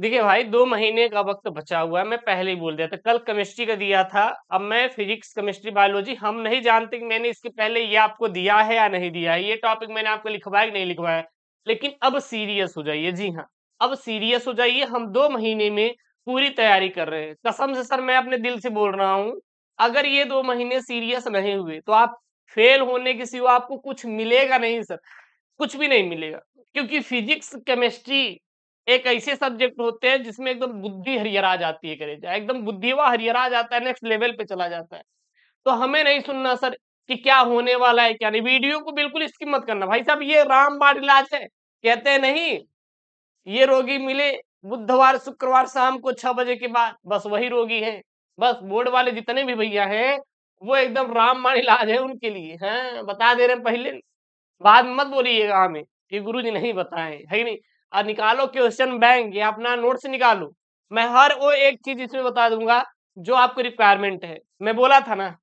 देखिए भाई दो महीने का वक्त बचा हुआ है मैं पहले ही बोल दिया था कल केमिस्ट्री का दिया था अब मैं फिजिक्स केमिस्ट्री बायोलॉजी हम नहीं जानते कि मैंने इसके पहले ये आपको दिया है या नहीं दिया है ये टॉपिक मैंने आपको लिखवाया कि नहीं लिखवाया लेकिन अब सीरियस हो जाइए जी हाँ अब सीरियस हो जाइए हम दो महीने में पूरी तैयारी कर रहे हैं कसम से सर मैं अपने दिल से बोल रहा हूँ अगर ये दो महीने सीरियस नहीं हुए तो आप फेल होने के सिवा आपको कुछ मिलेगा नहीं सर कुछ भी नहीं मिलेगा क्योंकि फिजिक्स केमिस्ट्री एक ऐसे सब्जेक्ट होते हैं जिसमें एकदम बुद्धि हरियरा जाती है करेजा एकदम बुद्धिवा हरियरा जाता है नेक्स्ट लेवल पे चला जाता है तो हमें नहीं सुनना सर कि क्या होने वाला है क्या नहीं वीडियो को बिल्कुल इसकी मत करना भाई साहब ये रामबाण इलाज है कहते हैं नहीं ये रोगी मिले बुधवार शुक्रवार शाम को छह बजे के बाद बस वही रोगी है बस बोर्ड वाले जितने भी भैया हैं वो एकदम रामबाण इलाज है उनके लिए हैं बता दे रहे हैं पहले बाद मत बोलिएगा हमें कि गुरु जी नहीं बताए है नहीं और निकालो क्वेश्चन बैंक या अपना नोट्स निकालो मैं हर वो एक चीज इसमें बता दूंगा जो आपको रिक्वायरमेंट है मैं बोला था ना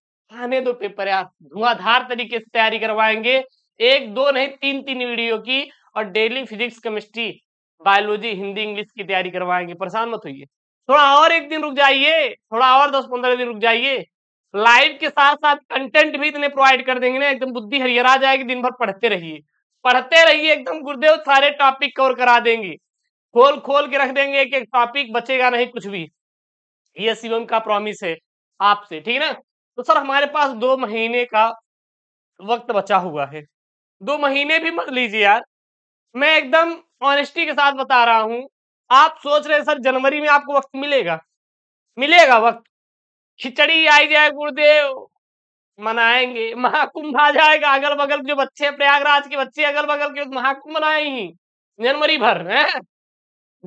आने दो पेपर यार धुआंधार तरीके से तैयारी करवाएंगे एक दो नहीं तीन तीन वीडियो की और daily physics chemistry biology Hindi English की तैयारी करवाएंगे परेशान मत होइए थोड़ा और एक दिन रुक जाइए थोड़ा और दस पंद्रह दिन रुक जाइए लाइव के साथ साथ कंटेंट भी इतने प्रोवाइड कर देंगे ना एकदम बुद्धि हरियरा जाएगी दिन भर पढ़ते रहिए पढ़ते रहिए एकदम गुरुदेव सारे टॉपिक कवर करा देंगे खोल खोल के रख देंगे एक एक टॉपिक बचेगा नहीं कुछ भी ये शिवम का प्रॉमिस है आपसे ठीक है ना तो सर हमारे पास दो महीने का वक्त बचा हुआ है दो महीने भी मत लीजिए यार मैं एकदम ऑनेस्टी के साथ बता रहा हूँ आप सोच रहे सर जनवरी में आपको वक्त मिलेगा मिलेगा वक्त खिचड़ी आई जाए गुरुदेव मनाएंगे महाकुंभ आ जाएगा अगल बगल जो बच्चे प्रयागराज के बच्चे अगल बगल के महाकुंभ मनाएंगी जनवरी भर है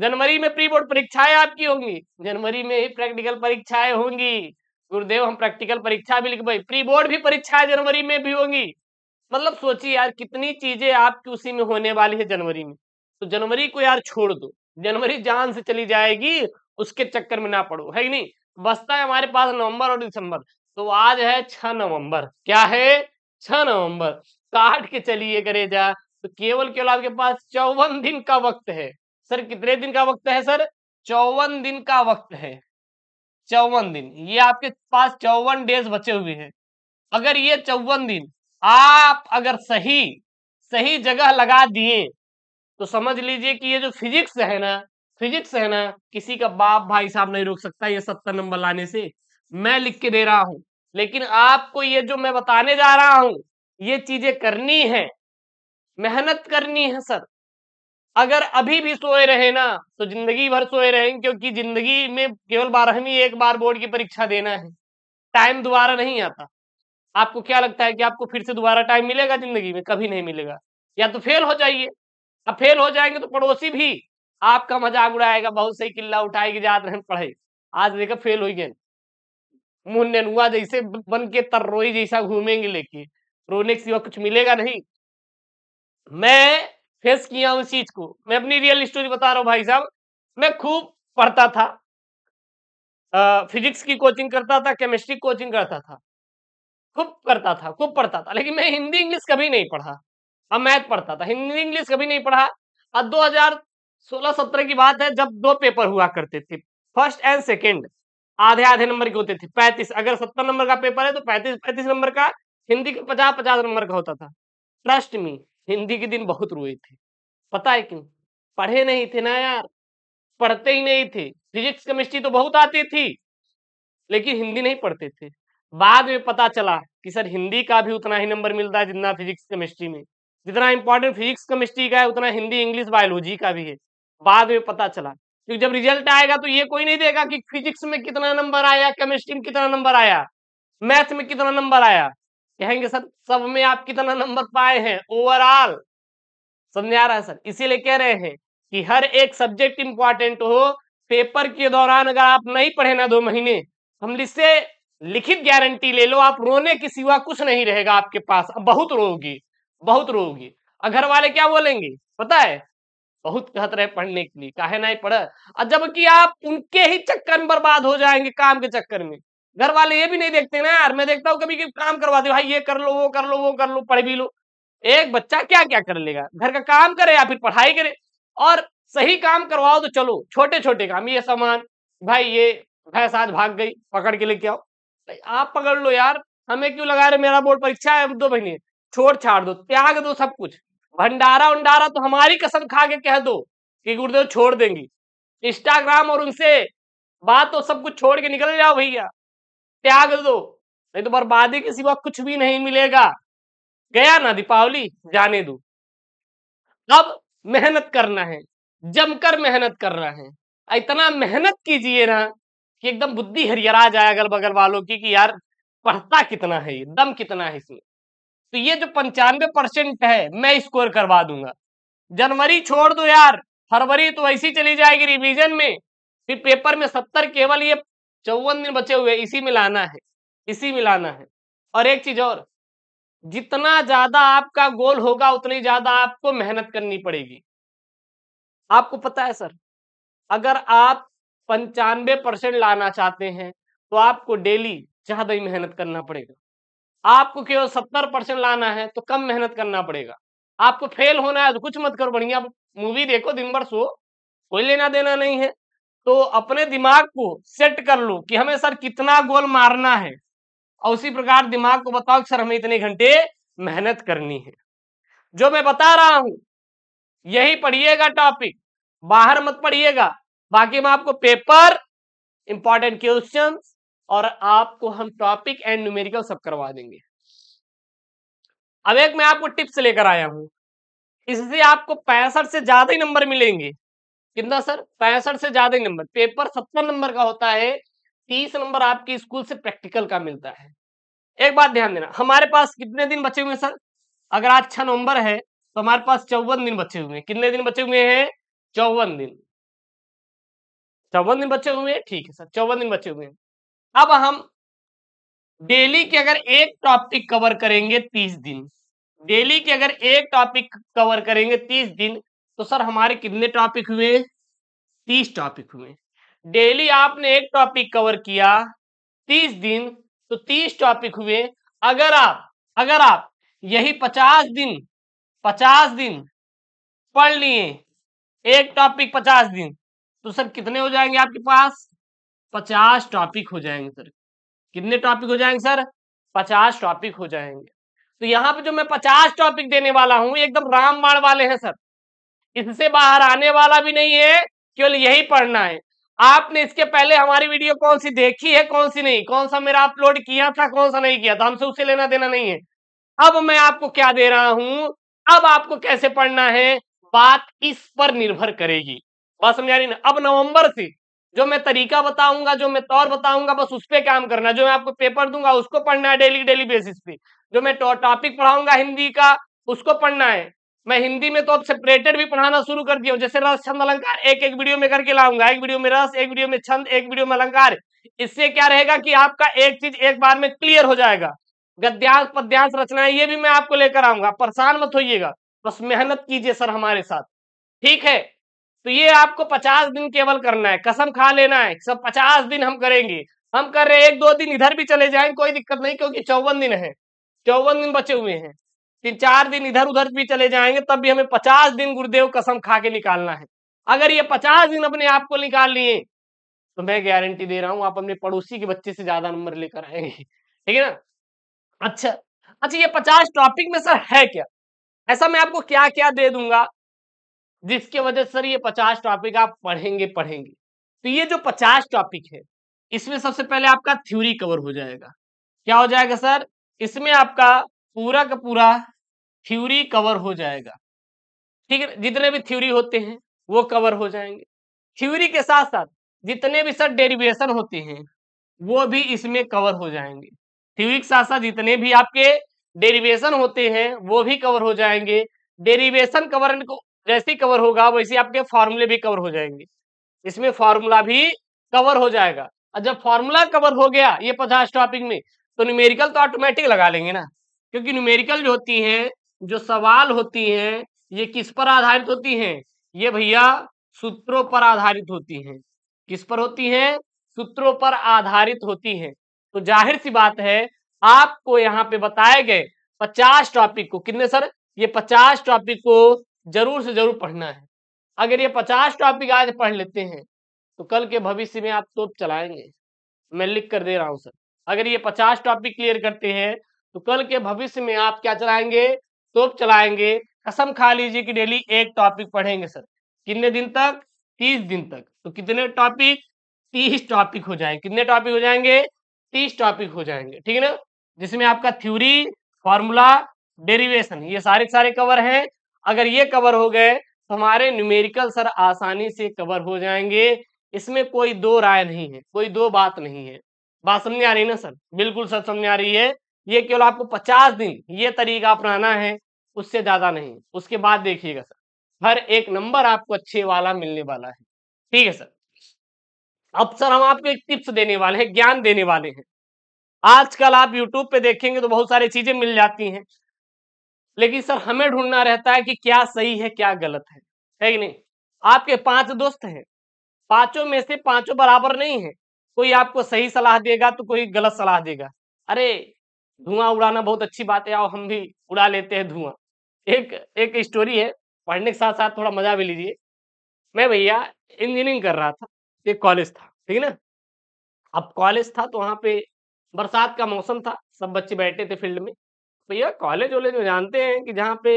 जनवरी में प्री बोर्ड परीक्षाएं आपकी होंगी जनवरी में ही प्रैक्टिकल परीक्षाएं होंगी गुरुदेव हम प्रैक्टिकल परीक्षा भी लिखवाई प्री बोर्ड भी परीक्षाएं जनवरी में भी होंगी मतलब सोचिए यार कितनी चीजें आपकी उसी में होने वाली है जनवरी में तो जनवरी को यार छोड़ दो जनवरी जान से चली जाएगी उसके चक्कर में ना पड़ो है नहीं बसता है हमारे पास नवंबर और दिसंबर तो आज है छह नवंबर क्या है छह नवंबर काट के चलिए करे जा तो केवल केवल आपके पास चौवन दिन का वक्त है सर कितने दिन का वक्त है सर चौवन दिन का वक्त है चौवन दिन ये आपके पास चौवन डेज बचे हुए हैं अगर ये चौवन दिन आप अगर सही सही जगह लगा दिए तो समझ लीजिए कि ये जो फिजिक्स है ना फिजिक्स है ना किसी का बाप भाई साहब नहीं रोक सकता ये सत्तर नंबर लाने से मैं लिख के दे रहा हूं लेकिन आपको ये जो मैं बताने जा रहा हूं ये चीजें करनी है मेहनत करनी है सर अगर अभी भी सोए रहे ना तो जिंदगी भर सोए रहेंगे क्योंकि जिंदगी में केवल बारहवीं एक बार बोर्ड की परीक्षा देना है टाइम दोबारा नहीं आता आपको क्या लगता है कि आपको फिर से दोबारा टाइम मिलेगा जिंदगी में कभी नहीं मिलेगा या तो फेल हो जाइए अब फेल हो जाएंगे तो पड़ोसी भी आपका मजाक उड़ाएगा बहुत सही किल्ला उठाएगी जात रहे पढ़े आज देखा फेल हो गए मुंह ननुआ जैसे बन के तर्रोई जैसा घूमेंगे लेके रोने के सिवा कुछ मिलेगा नहीं मैं फेस किया उस चीज को मैं अपनी रियल स्टोरी बता रहा हूँ भाई साहब मैं खूब पढ़ता था फिजिक्स की कोचिंग करता था केमिस्ट्री कोचिंग करता था खूब करता था खूब पढ़ता था लेकिन मैं हिंदी इंग्लिश कभी नहीं पढ़ा अब मैथ पढ़ता था हिंदी इंग्लिश कभी नहीं पढ़ा अब 2016-17 की बात है जब दो पेपर हुआ करते थे फर्स्ट एंड सेकेंड आधे आधे नंबर के होते थे पैंतीस अगर सत्तर नंबर का पेपर है तो पैंतीस पैंतीस नंबर का हिंदी का पचास पचास नंबर का होता था ट्रस्ट में हिंदी के दिन बहुत रोए थे पता है क्यों पढ़े नहीं थे ना यार पढ़ते ही नहीं थे फिजिक्स केमिस्ट्री तो बहुत आती थी लेकिन हिंदी नहीं पढ़ते थे बाद में पता चला कि सर हिंदी का भी उतना ही नंबर मिलता है जितना फिजिक्स केमिस्ट्री में जितना इंपॉर्टेंट फिजिक्स केमिस्ट्री का है उतना हिंदी इंग्लिश बायोलॉजी का भी है बाद में पता चला क्योंकि जब रिजल्ट आएगा तो ये कोई नहीं देगा कि फिजिक्स में कितना नंबर आया केमिस्ट्री में कितना नंबर आया मैथ में कितना नंबर आया कहेंगे सर सब में आप कितना नंबर पाए हैं ओवरऑल समझ आ रहा है सर इसीलिए कह रहे हैं कि हर एक सब्जेक्ट इंपॉर्टेंट हो पेपर के दौरान अगर आप नहीं पढ़े ना दो महीने हम इससे लिखित गारंटी ले लो आप रोने के सिवा कुछ नहीं रहेगा आपके पास बहुत रोगी बहुत रोगी घर वाले क्या बोलेंगे पता है बहुत कहत रहे पढ़ने के लिए काहे नहीं पढ़ और जबकि आप उनके ही चक्कर में बर्बाद हो जाएंगे काम के चक्कर में घर वाले ये भी नहीं देखते ना यार मैं देखता हूँ कभी काम करवा दे भाई ये कर लो वो कर लो वो कर लो पढ़ भी लो एक बच्चा क्या क्या कर लेगा घर का काम करे या फिर पढ़ाई करे और सही काम करवाओ तो चलो छोटे छोटे काम ये सामान भाई ये भैंस आज भाग गई पकड़ के लेके आओ आप पकड़ लो यार हमें क्यों लगा रहे मेरा बोर्ड परीक्षा है दो महीने छोड़ छाड़ दो त्याग दो सब कुछ भंडारा उंडारा तो हमारी कसम खा के कह दो कि गुरुदेव छोड़ देंगी इंस्टाग्राम और उनसे बात तो सब कुछ छोड़ के निकल जाओ भैया त्याग दो नहीं तो बर्बादी के सिवा कुछ भी नहीं मिलेगा गया ना दीपावली जाने दो अब मेहनत करना है जमकर मेहनत करना है इतना मेहनत कीजिए ना कि एकदम बुद्धि हरियरा जाए अगल बगल वालों की कि यार पढ़ता कितना है ये दम कितना है इसमें तो ये जो पंचानवे परसेंट है मैं स्कोर करवा दूंगा जनवरी छोड़ दो यार फरवरी तो ऐसी चली जाएगी रिवीजन में फिर पेपर में सत्तर केवल ये चौवन दिन बचे हुए इसी में लाना है इसी में लाना है और एक चीज और जितना ज्यादा आपका गोल होगा उतनी ज्यादा आपको मेहनत करनी पड़ेगी आपको पता है सर अगर आप पंचानवे परसेंट लाना चाहते हैं तो आपको डेली ज्यादा ही मेहनत करना पड़ेगा आपको केवल सत्तर परसेंट लाना है तो कम मेहनत करना पड़ेगा आपको फेल होना है तो कुछ मत करो बढ़िया मूवी देखो दिन भर सो कोई लेना देना नहीं है तो अपने दिमाग को सेट कर लो कि हमें सर कितना गोल मारना है और उसी प्रकार दिमाग को बताओ कि सर हमें इतने घंटे मेहनत करनी है जो मैं बता रहा हूं यही पढ़िएगा टॉपिक बाहर मत पढ़िएगा बाकी मैं आपको पेपर इंपॉर्टेंट क्वेश्चन और आपको हम टॉपिक एंड न्यूमेरिकल सब करवा देंगे अब एक मैं आपको टिप्स लेकर आया हूं इससे आपको पैंसठ से ज्यादा ही नंबर मिलेंगे कितना सर पैंसठ से ज्यादा ही नंबर पेपर सत्तर नंबर का होता है तीस नंबर आपके स्कूल से प्रैक्टिकल का मिलता है एक बात ध्यान देना हमारे पास कितने दिन बचे हुए हैं सर अगर आज छह नवंबर है तो हमारे पास चौवन दिन बचे हुए हैं कितने दिन बचे हुए हैं चौवन दिन चौवन दिन बचे हुए हैं ठीक है सर चौवन दिन बचे हुए हैं अब हम डेली के अगर एक टॉपिक कवर करेंगे तीस दिन डेली के अगर एक टॉपिक कवर करेंगे तीस दिन तो सर हमारे कितने टॉपिक हुए तीस टॉपिक हुए डेली आपने एक टॉपिक कवर किया तीस दिन तो तीस टॉपिक हुए अगर आप अगर आप यही पचास दिन पचास दिन पढ़ लिए एक टॉपिक पचास दिन तो सर कितने हो जाएंगे आपके पास पचास टॉपिक हो जाएंगे सर कितने टॉपिक हो जाएंगे सर पचास टॉपिक हो जाएंगे तो यहाँ पे जो मैं पचास टॉपिक देने वाला हूँ एकदम रामबाण वाले हैं सर इससे बाहर आने वाला भी नहीं है केवल यही पढ़ना है आपने इसके पहले हमारी वीडियो कौन सी देखी है कौन सी नहीं कौन सा मेरा अपलोड किया था कौन सा नहीं किया था हमसे उसे लेना देना नहीं है अब मैं आपको क्या दे रहा हूं अब आपको कैसे पढ़ना है बात इस पर निर्भर करेगी बात समझा रही ना अब नवंबर से जो मैं तरीका बताऊंगा जो मैं तौर बताऊंगा बस उस पर काम करना जो मैं आपको पेपर दूंगा उसको पढ़ना है डेली डेली बेसिस पे जो मैं टॉपिक पढ़ाऊंगा हिंदी का उसको पढ़ना है मैं हिंदी में तो अब सेपरेटेड भी पढ़ाना शुरू कर दिया हूँ जैसे रस छंद अलंकार एक एक वीडियो में करके लाऊंगा एक वीडियो में रस एक वीडियो में छंद एक वीडियो में अलंकार इससे क्या रहेगा कि आपका एक चीज एक बार में क्लियर हो जाएगा गद्यांश पद्यांश रचना ये भी मैं आपको लेकर आऊंगा परेशान मत होइएगा बस मेहनत कीजिए सर हमारे साथ ठीक है तो ये आपको पचास दिन केवल करना है कसम खा लेना है सब पचास दिन हम करेंगे हम कर रहे हैं एक दो दिन इधर भी चले जाएं कोई दिक्कत नहीं क्योंकि चौवन दिन है चौवन दिन बचे हुए हैं तीन चार दिन इधर उधर भी चले जाएंगे तब भी हमें पचास दिन गुरुदेव कसम खा के निकालना है अगर ये पचास दिन अपने आप को निकाल लिए तो मैं गारंटी दे रहा हूं आप अपने पड़ोसी के बच्चे से ज्यादा नंबर लेकर आएंगे ठीक है ना अच्छा अच्छा ये पचास टॉपिक में सर है क्या ऐसा मैं आपको क्या क्या दे दूंगा जिसके वजह से सर ये पचास टॉपिक आप पढ़ेंगे पढ़ेंगे तो ये जो पचास टॉपिक है इसमें सबसे पहले आपका थ्योरी कवर हो जाएगा क्या हो जाएगा सर इसमें आपका पूरा का पूरा थ्योरी कवर हो जाएगा ठीक है जितने भी थ्योरी होते हैं वो कवर हो जाएंगे थ्योरी के साथ साथ जितने भी सर डेरिवेशन होते हैं वो भी इसमें कवर हो जाएंगे थ्योरी के साथ साथ जितने भी आपके डेरिवेशन होते हैं वो भी कवर हो जाएंगे डेरिवेशन कवर जैसे ही कवर होगा वैसे आपके फॉर्मूले भी कवर हो जाएंगे इसमें फॉर्मूला भी कवर हो जाएगा और जब फॉर्मूला कवर हो गया ये पचास टॉपिक में तो न्यूमेरिकल तो ऑटोमेटिक लगा लेंगे ना क्योंकि न्यूमेरिकल जो होती है जो सवाल होती है ये किस पर आधारित होती है ये भैया सूत्रों पर आधारित होती है किस पर होती है सूत्रों पर आधारित होती है तो जाहिर सी बात है आपको यहाँ पे बताए गए पचास टॉपिक को कितने सर ये पचास टॉपिक को जरूर से जरूर पढ़ना है अगर ये पचास टॉपिक आज पढ़ लेते हैं तो कल के भविष्य में आप तोप चलाएंगे मैं लिख कर दे रहा हूं सर अगर ये पचास टॉपिक क्लियर करते हैं तो कल के भविष्य में आप क्या चलाएंगे तोप चलाएंगे कसम खा लीजिए कि डेली एक टॉपिक पढ़ेंगे सर कितने दिन तक तीस दिन तक तो कितने टॉपिक तीस टॉपिक हो जाएंगे कितने टॉपिक हो जाएंगे तीस टॉपिक हो जाएंगे ठीक है ना जिसमें आपका थ्योरी फॉर्मूला डेरिवेशन ये सारे सारे कवर हैं अगर ये कवर हो गए तो हमारे न्यूमेरिकल सर आसानी से कवर हो जाएंगे इसमें कोई दो राय नहीं है कोई दो बात नहीं है बात समझ आ रही ना सर बिल्कुल सर समझ आ रही है ये केवल आपको पचास दिन ये तरीका अपनाना है उससे ज्यादा नहीं उसके बाद देखिएगा सर हर एक नंबर आपको अच्छे वाला मिलने वाला है ठीक है सर अब सर हम आपको एक टिप्स देने वाले हैं ज्ञान देने वाले हैं आजकल आप यूट्यूब पे देखेंगे तो बहुत सारी चीजें मिल जाती हैं लेकिन सर हमें ढूंढना रहता है कि क्या सही है क्या गलत है है कि नहीं आपके पांच दोस्त हैं पांचों में से पांचों बराबर नहीं है कोई आपको सही सलाह देगा तो कोई गलत सलाह देगा अरे धुआं उड़ाना बहुत अच्छी बात है और हम भी उड़ा लेते हैं धुआं एक एक स्टोरी है पढ़ने के साथ साथ थोड़ा मजा भी लीजिए मैं भैया इंजीनियरिंग कर रहा था एक कॉलेज था ठीक है ना अब कॉलेज था तो वहाँ पे बरसात का मौसम था सब बच्चे बैठे थे फील्ड में तो यह कॉलेज वॉलेज में जानते हैं कि जहाँ पे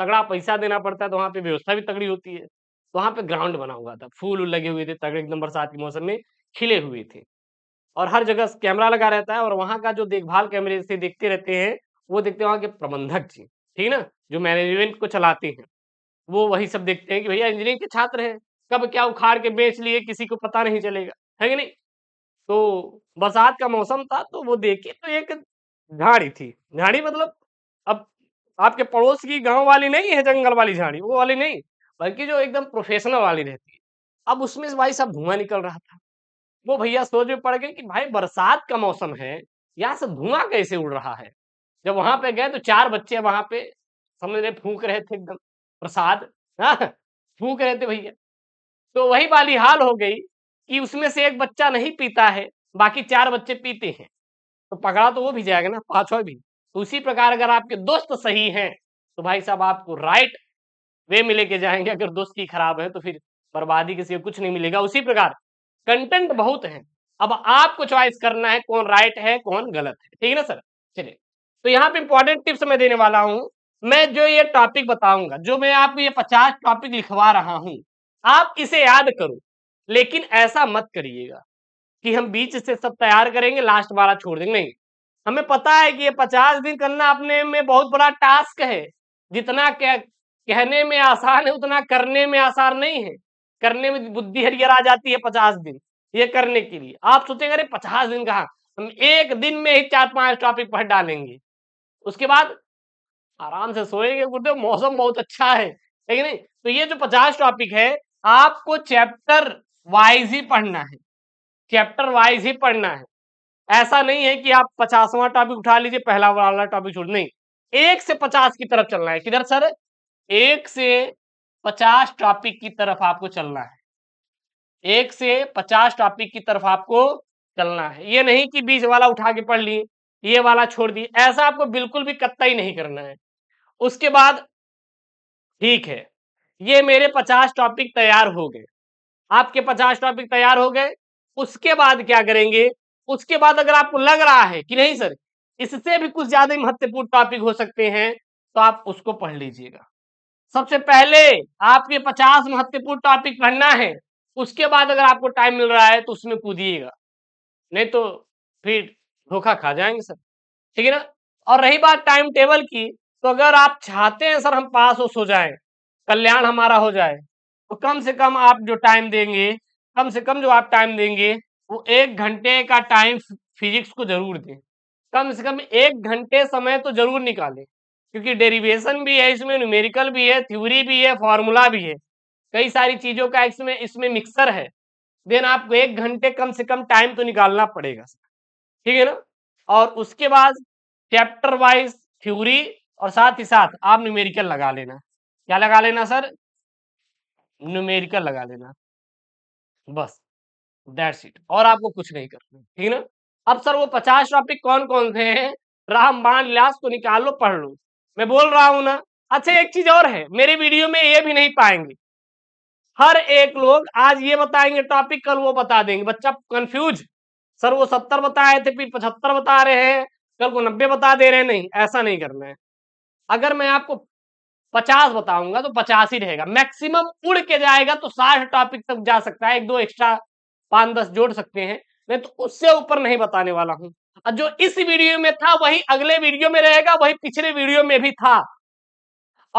तगड़ा पैसा देना पड़ता है तो वहाँ पे व्यवस्था भी तगड़ी होती है तो वहाँ पे ग्राउंड बना हुआ था फूल लगे हुए थे तगड़े एकदम बरसात के मौसम में खिले हुए थे और हर जगह कैमरा लगा रहता है और वहाँ का जो देखभाल कैमरे से देखते रहते हैं वो देखते हैं वहाँ के प्रबंधक जी ठीक ना जो मैनेजमेंट को चलाते हैं वो वही सब देखते हैं कि भैया इंजीनियरिंग के छात्र हैं कब क्या उखाड़ के बेच लिए किसी को पता नहीं चलेगा है कि नहीं तो बरसात का मौसम था तो वो देखे तो एक झाड़ी थी झाड़ी मतलब अब आपके पड़ोस की गांव वाली नहीं है जंगल वाली झाड़ी वो वाली नहीं बल्कि जो एकदम प्रोफेशनल वाली रहती है अब उसमें से भाई सब धुआं निकल रहा था वो भैया सोच में पड़ गए कि भाई बरसात का मौसम है यहाँ से धुआं कैसे उड़ रहा है जब वहां पे गए तो चार बच्चे वहां पे समझ रहे फूक रहे थे एकदम प्रसाद हाँ, फूक रहे थे भैया तो वही वाली हाल हो गई कि उसमें से एक बच्चा नहीं पीता है बाकी चार बच्चे पीते हैं तो पकड़ा तो वो भी जाएगा ना पांचवा भी तो उसी प्रकार अगर आपके दोस्त सही हैं तो भाई साहब आपको राइट वे में लेके जाएंगे अगर दोस्ती खराब है तो फिर बर्बादी किसी को कुछ नहीं मिलेगा उसी प्रकार कंटेंट बहुत है अब आपको चॉइस करना है कौन राइट है कौन गलत है ठीक है ना सर चलिए तो यहाँ पे इंपॉर्टेंट टिप्स मैं देने वाला हूँ मैं जो ये टॉपिक बताऊंगा जो मैं आपको ये पचास टॉपिक लिखवा रहा हूँ आप इसे याद करो लेकिन ऐसा मत करिएगा कि हम बीच से सब तैयार करेंगे लास्ट वाला छोड़ देंगे नहीं हमें पता है कि ये पचास दिन करना अपने में बहुत बड़ा टास्क है जितना कह, कहने में आसान है उतना करने में आसान नहीं है करने में बुद्धि हरियर आ जाती है पचास दिन ये करने के लिए आप सोचेंगे अरे पचास दिन कहा हम एक दिन में ही चार पांच टॉपिक पढ़ डालेंगे उसके बाद आराम से सोएंगे गुरुदेव मौसम बहुत अच्छा है ठीक नहीं तो ये जो पचास टॉपिक है आपको चैप्टर वाइज ही पढ़ना है चैप्टर वाइज ही पढ़ना है ऐसा नहीं है कि आप पचासवां टॉपिक उठा लीजिए पहला वाला टॉपिक छोड़ नहीं एक से पचास की तरफ चलना है किधर सर एक से पचास टॉपिक की तरफ आपको चलना है एक से पचास टॉपिक की तरफ आपको चलना है ये नहीं कि बीच वाला उठा के पढ़ लिए ये वाला छोड़ दिए ऐसा आपको बिल्कुल भी कत्ता ही नहीं करना है उसके बाद ठीक है ये मेरे पचास टॉपिक तैयार हो गए आपके पचास टॉपिक तैयार हो गए उसके बाद क्या करेंगे उसके बाद अगर आपको लग रहा है कि नहीं सर इससे भी कुछ ज्यादा महत्वपूर्ण टॉपिक हो सकते हैं तो आप उसको पढ़ लीजिएगा सबसे पहले आपके पचास महत्वपूर्ण टॉपिक पढ़ना है उसके बाद अगर आपको टाइम मिल रहा है तो उसमें कूदिएगा नहीं तो फिर धोखा खा जाएंगे सर ठीक है ना और रही बात टाइम टेबल की तो अगर आप चाहते हैं सर हम पास हो जाए कल्याण हमारा हो जाए तो कम से कम आप जो टाइम देंगे कम से कम जो आप टाइम देंगे वो एक घंटे का टाइम फिजिक्स को जरूर दें कम से कम एक घंटे समय तो जरूर निकालें क्योंकि डेरिवेशन भी है इसमें न्यूमेरिकल भी है थ्योरी भी है फॉर्मूला भी है कई सारी चीज़ों का इसमें इसमें मिक्सर है देन आपको एक घंटे कम से कम टाइम तो निकालना पड़ेगा ठीक है ना और उसके बाद चैप्टर वाइज थ्योरी और साथ ही साथ आप न्यूमेरिकल लगा लेना क्या लगा लेना सर न्यूमेरिकल लगा लेना बस दैट्स इट और आपको कुछ नहीं करना ठीक ना अब सर वो पचास टॉपिक कौन कौन से हैं राम बाण ल्यास को तो लो पढ़ लो मैं बोल रहा हूं ना अच्छा एक चीज और है मेरे वीडियो में ये भी नहीं पाएंगे हर एक लोग आज ये बताएंगे टॉपिक कल वो बता देंगे बच्चा कंफ्यूज सर वो सत्तर बताए थे फिर पचहत्तर बता रहे हैं कल को नब्बे बता दे रहे हैं नहीं ऐसा नहीं करना है अगर मैं आपको पचास बताऊंगा तो पचास ही रहेगा मैक्सिमम उड़ के जाएगा तो साठ टॉपिक तक जा सकता है एक दो एक्स्ट्रा पांच दस जोड़ सकते हैं मैं तो उससे ऊपर नहीं बताने वाला हूं और जो इस वीडियो में था वही अगले वीडियो में रहेगा वही पिछले वीडियो में भी था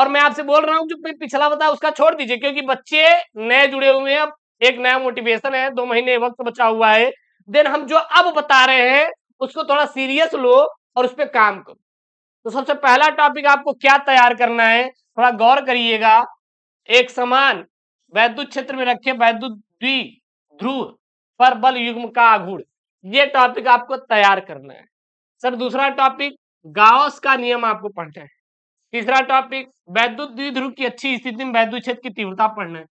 और मैं आपसे बोल रहा हूं जो पिछला बताया उसका छोड़ दीजिए क्योंकि बच्चे नए जुड़े हुए हैं एक नया मोटिवेशन है दो महीने वक्त बचा हुआ है देन हम जो अब बता रहे हैं उसको थोड़ा सीरियस लो और उस पर काम करो तो सबसे पहला टॉपिक आपको क्या तैयार करना है थोड़ा गौर करिएगा एक समान वैद्युत क्षेत्र में रखे वैद्युत द्वि ध्रुव पर बल युग्म का आघूर्ण ये टॉपिक आपको तैयार करना है सर दूसरा टॉपिक गाओस का नियम आपको पढ़ना है तीसरा टॉपिक वैद्युत द्विध्रुव की अच्छी स्थिति में वैद्युत क्षेत्र की तीव्रता पढ़ना है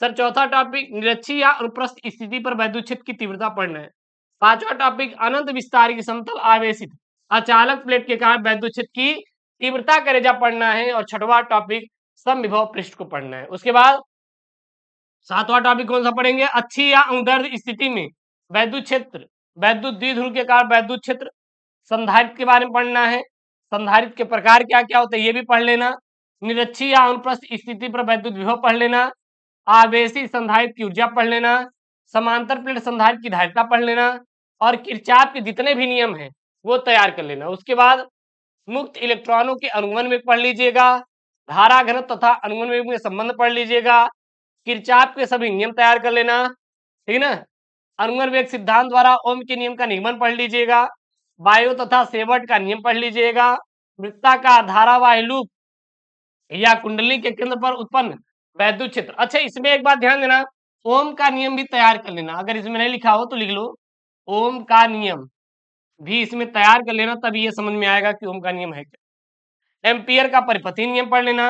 सर चौथा टॉपिक निरक्षी या अनुप्रस्थ स्थिति पर वैद्युत क्षेत्र की तीव्रता पढ़ना है पांचवा टॉपिक अनंत विस्तार की समतल आवेशित अचालक प्लेट के कारण वैद्युत क्षेत्र की तीव्रता करेजा पढ़ना है और छठवा टॉपिक समविभव पृष्ठ को पढ़ना है उसके बाद सातवां टॉपिक कौन सा पढ़ेंगे अच्छी या उदर्द स्थिति में वैद्युत क्षेत्र वैद्युत द्विध्रुव के कारण वैद्युत क्षेत्र संधारित के बारे में पढ़ना है संधारित के प्रकार क्या क्या होते हैं ये भी पढ़ लेना निरक्षी या अनुप्रस्थ स्थिति पर वैद्युत विभव पढ़ लेना आवेशी संधारित की ऊर्जा पढ़ लेना समांतर प्लेट संधारित की धारिता पढ़ लेना और किरचाप के जितने भी नियम हैं वो तैयार कर लेना उसके बाद मुक्त इलेक्ट्रॉनों के अनुगमन में पढ़ लीजिएगा धारा घन तथा अनुगमन में संबंध पढ़ लीजिएगा किरचाप के सभी नियम तैयार कर लेना ठीक ना अनुगमन वेग सिद्धांत द्वारा ओम के नियम का निगमन पढ़ लीजिएगा वायु तथा सेवट का नियम पढ़ लीजिएगा वृत्ता का धारावाह या कुंडली के केंद्र पर उत्पन्न वैद्युत क्षेत्र अच्छा इसमें एक बात ध्यान देना ओम का नियम भी तैयार कर लेना अगर इसमें नहीं लिखा हो तो लिख लो ओम का नियम भी इसमें तैयार कर लेना तभी ये समझ में आएगा कि ओम का नियम है क्या एम्पियर का परिपथी नियम पढ़ लेना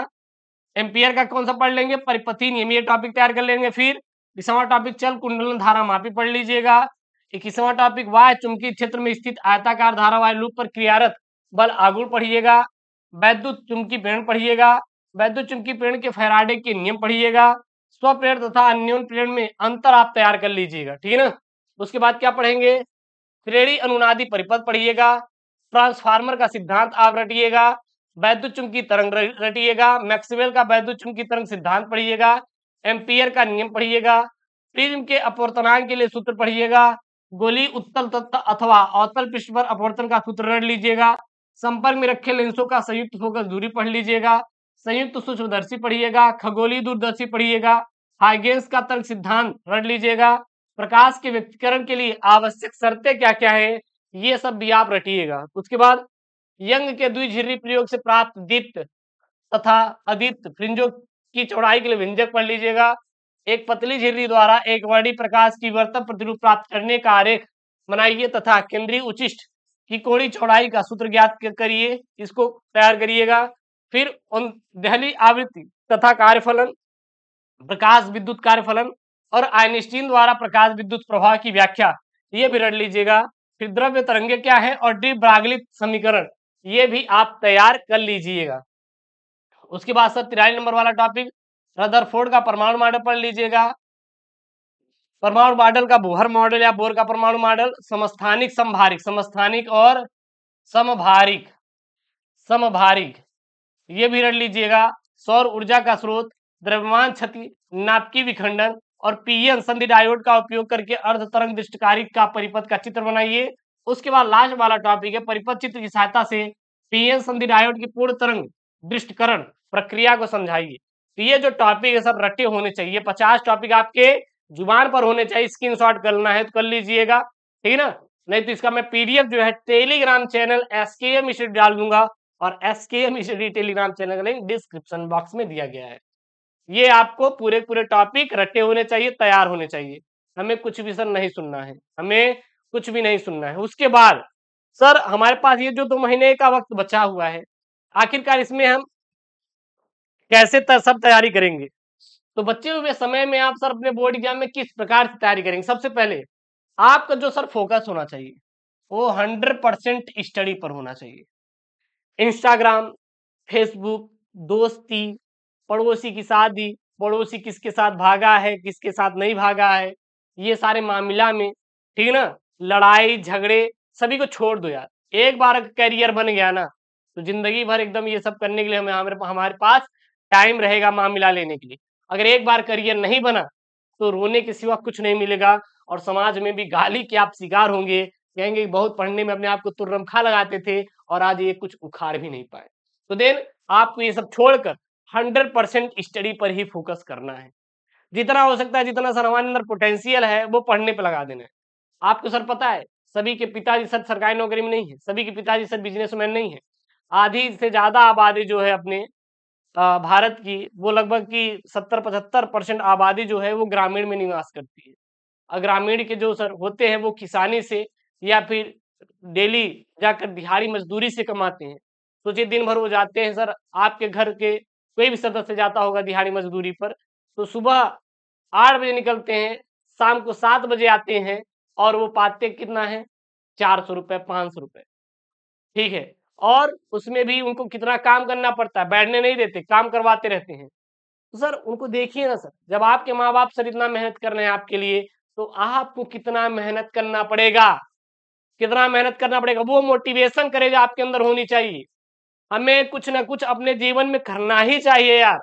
एम्पियर का कौन सा पढ़ लेंगे परिपथी नियम ये टॉपिक तैयार कर लेंगे फिर बीसवा टॉपिक चल कुंडलन धारा मापी पढ़ लीजिएगा इक्कीसवा टॉपिक वाय चुंबकीय क्षेत्र में स्थित आयताकार धारा वाय लूप पर क्रियारत बल आगुण पढ़िएगा वैद्युत चुमकी प्रेरण पढ़िएगा वैद्युत चुमकी प्रेरण के फैराडे के नियम पढ़िएगा स्वप्रेरण तथा अन्योन प्रेरण में अंतर आप तैयार कर लीजिएगा ठीक है ना उसके बाद क्या पढ़ेंगे श्रेणी अनुनादी परिपथ पढ़िएगा ट्रांसफार्मर का सिद्धांत आप रटिएगा वैद्युत चुंबकीय तरंग रटिएगा मैक्सवेल का वैद्युत चुंबकीय तरंग सिद्धांत पढ़िएगा एम्पियर का नियम पढ़िएगा प्रिज्म के अपवर्तनांक के लिए सूत्र पढ़िएगा गोली उत्तल तत्व अथवा अवतल पृष्ठ पर अपवर्तन का सूत्र रट लीजिएगा संपर्क में रखे लेंसों का संयुक्त फोकस दूरी पढ़ लीजिएगा संयुक्त सूक्ष्मदर्शी पढ़िएगा खगोलीय दूरदर्शी पढ़िएगा हाइगेंस का तर्क सिद्धांत रट लीजिएगा प्रकाश के व्यक्तिकरण के लिए आवश्यक शर्तें क्या क्या है ये सब भी आप रटिएगा उसके बाद यंग के द्विझिरी प्रयोग से प्राप्त दीप्त तथा अदीप्त फ्रिंजों की चौड़ाई के लिए व्यंजक पढ़ लीजिएगा एक पतली झिरी द्वारा एक वर्णी प्रकाश की वर्तन प्रतिरूप प्राप्त करने का आरेख बनाइए तथा केंद्रीय उचिष्ट की कोणी चौड़ाई का सूत्र ज्ञात करिए इसको तैयार करिएगा फिर उन दहली आवृत्ति तथा कार्यफलन प्रकाश विद्युत कार्यफलन और आइनस्टीन द्वारा प्रकाश विद्युत प्रभाव की व्याख्या ये भी रख लीजिएगा फिर द्रव्य तरंगे क्या है और डी ब्रागलित समीकरण ये भी आप तैयार कर लीजिएगा उसके बाद सर तिराली नंबर वाला टॉपिक रदरफोर्ड का परमाणु मॉडल पढ़ लीजिएगा परमाणु मॉडल का बोहर मॉडल या बोर का परमाणु मॉडल समस्थानिक समभारिक समस्थानिक और समभारिक समभारिक ये भी रट लीजिएगा सौर ऊर्जा का स्रोत द्रव्यमान क्षति नापकी विखंडन और पीएन संधि डायोड का उपयोग करके अर्ध तरंग दृष्टिकारी का परिपथ का चित्र बनाइए उसके बाद लास्ट वाला टॉपिक है परिपथ चित्र की सहायता से पीएन संधि डायोड की पूर्ण तरंग दृष्टिकरण प्रक्रिया को समझाइए तो ये जो टॉपिक है सब रटे होने चाहिए पचास टॉपिक आपके जुबान पर होने चाहिए स्क्रीन शॉट करना है तो कर लीजिएगा ठीक है ना नहीं तो इसका मैं पीडीएफ जो है Telegram channel S K M डाल दूंगा और S K M Telegram channel का लिंक डिस्क्रिप्शन बॉक्स में दिया गया है ये आपको पूरे पूरे टॉपिक रटे होने चाहिए तैयार होने चाहिए हमें कुछ भी सर नहीं सुनना है हमें कुछ भी नहीं सुनना है उसके बाद सर हमारे पास ये जो दो महीने का वक्त बचा हुआ है आखिरकार इसमें हम कैसे सब तैयारी करेंगे तो बचे हुए समय में आप सर अपने बोर्ड एग्जाम में किस प्रकार से तैयारी करेंगे सबसे पहले आपका जो सर फोकस होना चाहिए वो हंड्रेड परसेंट स्टडी पर होना चाहिए इंस्टाग्राम फेसबुक दोस्ती पड़ोसी की शादी पड़ोसी किसके साथ भागा है किसके साथ नहीं भागा है ये सारे मामला में ठीक ना लड़ाई झगड़े सभी को छोड़ दो यार एक बार करियर बन गया ना तो जिंदगी भर एकदम ये सब करने के लिए हमें हमारे हमारे पास टाइम रहेगा मामला लेने के लिए अगर एक बार करियर नहीं बना तो रोने के सिवा कुछ नहीं मिलेगा और समाज में भी गाली के आप शिकार होंगे कहेंगे बहुत पढ़ने में अपने आप को तुरमखा लगाते थे और आज ये कुछ उखाड़ भी नहीं पाए तो देन आपको ये सब छोड़कर हंड्रेड परसेंट स्टडी पर ही फोकस करना है जितना हो सकता है जितना सर हमारे अंदर पोटेंशियल है वो पढ़ने पर लगा देना है आपको सर पता है सभी के पिताजी सर सरकारी नौकरी में नहीं है सभी के पिताजी सर बिजनेसमैन नहीं है आधी से ज्यादा आबादी जो है अपने भारत की वो लगभग की सत्तर पचहत्तर परसेंट आबादी जो है वो ग्रामीण में निवास करती है और ग्रामीण के जो सर होते हैं वो किसानी से या फिर डेली जाकर दिहाड़ी मजदूरी से कमाते हैं सोचिए दिन भर वो जाते हैं सर आपके घर के कोई भी सदस्य जाता होगा दिहाड़ी मजदूरी पर तो सुबह आठ बजे निकलते हैं शाम को सात बजे आते हैं और वो पाते कितना है चार सौ रुपये पाँच सौ रुपये ठीक है और उसमें भी उनको कितना काम करना पड़ता है बैठने नहीं देते काम करवाते रहते हैं तो सर उनको देखिए ना सर जब आपके माँ बाप सर इतना मेहनत कर रहे हैं आपके लिए तो आपको कितना मेहनत करना पड़ेगा कितना मेहनत करना पड़ेगा वो मोटिवेशन करेगा आपके अंदर होनी चाहिए हमें कुछ ना कुछ अपने जीवन में करना ही चाहिए यार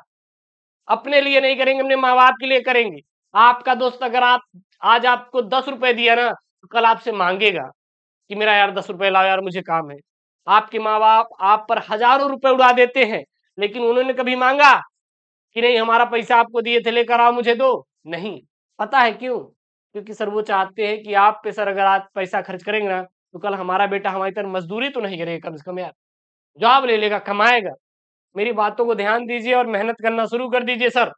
अपने लिए नहीं करेंगे अपने माँ बाप के लिए करेंगे आपका दोस्त अगर आप आज आपको दस रुपए दिया ना तो कल आपसे मांगेगा कि मेरा यार दस रुपए लाओ यार मुझे काम है आपके माँ बाप आप पर हजारों रुपए उड़ा देते हैं लेकिन उन्होंने कभी मांगा कि नहीं हमारा पैसा आपको दिए थे लेकर आओ मुझे दो नहीं पता है क्यों क्योंकि सर वो चाहते हैं कि आप पे सर अगर आज पैसा खर्च करेंगे ना तो कल हमारा बेटा हमारी तरह मजदूरी तो नहीं करेगा कम से कम यार जॉब ले लेगा कमाएगा मेरी बातों को ध्यान दीजिए और मेहनत करना शुरू कर दीजिए सर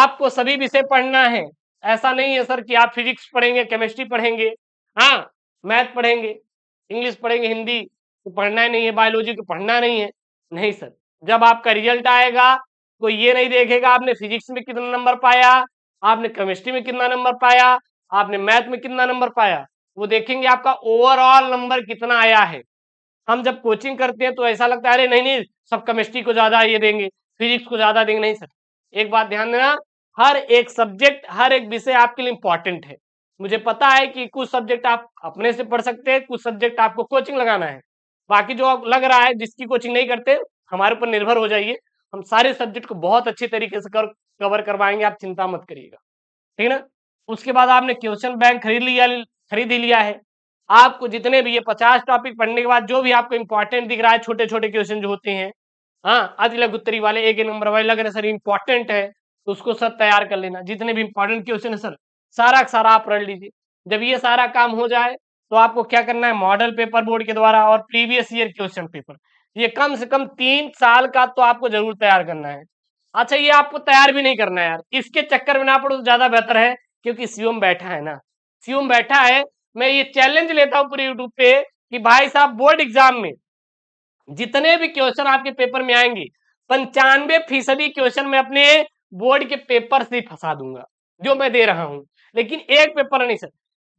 आपको सभी विषय पढ़ना है ऐसा नहीं है सर कि आप फिजिक्स पढ़ेंगे केमिस्ट्री पढ़ेंगे हाँ मैथ पढ़ेंगे इंग्लिश पढ़ेंगे हिंदी तो पढ़ना ही नहीं है बायोलॉजी को तो पढ़ना नहीं है नहीं सर जब आपका रिजल्ट आएगा तो ये नहीं देखेगा आपने फिजिक्स में कितना नंबर पाया आपने केमिस्ट्री में कितना नंबर पाया आपने मैथ में कितना नंबर पाया वो देखेंगे आपका ओवरऑल नंबर कितना आया है हम जब कोचिंग करते हैं तो ऐसा लगता है अरे नहीं नहीं सब केमिस्ट्री को ज्यादा ये देंगे फिजिक्स को ज्यादा देंगे नहीं सर एक बात ध्यान देना हर एक सब्जेक्ट हर एक विषय आपके लिए इंपॉर्टेंट है मुझे पता है कि कुछ सब्जेक्ट आप अपने से पढ़ सकते हैं कुछ सब्जेक्ट आपको कोचिंग लगाना है बाकी जो आप लग रहा है जिसकी कोचिंग नहीं करते हमारे ऊपर निर्भर हो जाइए हम सारे सब्जेक्ट को बहुत अच्छे तरीके से कर, कवर करवाएंगे आप चिंता मत करिएगा ठीक है ना उसके बाद आपने क्वेश्चन बैंक खरीद लिया खरीद ही लिया है आपको जितने भी ये पचास टॉपिक पढ़ने के बाद जो भी आपको इंपॉर्टेंट दिख रहा है छोटे छोटे क्वेश्चन जो होते हैं हाँ अतिलक उत्तरी वाले एक नंबर वाले लग रहे सर इंपॉर्टेंट है तो उसको सर तैयार कर लेना जितने भी इंपॉर्टेंट क्वेश्चन है सर सारा सारा आप पढ़ लीजिए जब ये सारा काम हो जाए तो आपको क्या करना है मॉडल पेपर बोर्ड के द्वारा और प्रीवियस ईयर क्वेश्चन पेपर ये कम से कम तीन साल का तो आपको जरूर तैयार करना है अच्छा ये आपको तैयार भी नहीं करना है यार इसके चक्कर में ना पड़ो तो ज्यादा बेहतर है क्योंकि सीओम बैठा है ना सीओम बैठा है मैं ये चैलेंज लेता हूं पूरे यूट्यूब पे कि भाई साहब बोर्ड एग्जाम में जितने भी क्वेश्चन आपके पेपर में आएंगे पंचानवे फीसदी क्वेश्चन में अपने बोर्ड के पेपर से फंसा दूंगा जो मैं दे रहा हूं लेकिन एक पेपर नहीं सर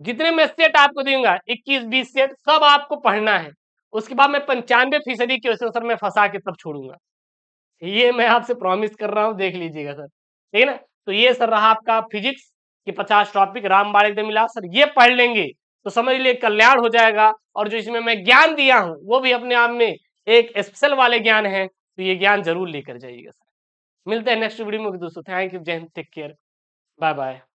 जितने मैं सेट आपको दूंगा इक्कीस बीस सेट सब आपको पढ़ना है उसके बाद मैं पंचानवे फीसदी क्वेश्चन सर मैं फंसा के तब छोड़ूंगा ये मैं आपसे प्रॉमिस कर रहा हूँ देख लीजिएगा सर ठीक है ना तो ये सर रहा आपका फिजिक्स के पचास टॉपिक राम मिला सर ये पढ़ लेंगे तो समझ लिए कल्याण हो जाएगा और जो इसमें मैं ज्ञान दिया हूँ वो भी अपने आप में एक स्पेशल वाले ज्ञान है तो ये ज्ञान जरूर लेकर जाइएगा सर मिलते हैं नेक्स्ट वीडियो में दोस्तों थैंक यू जय हिंद टेक केयर बाय बाय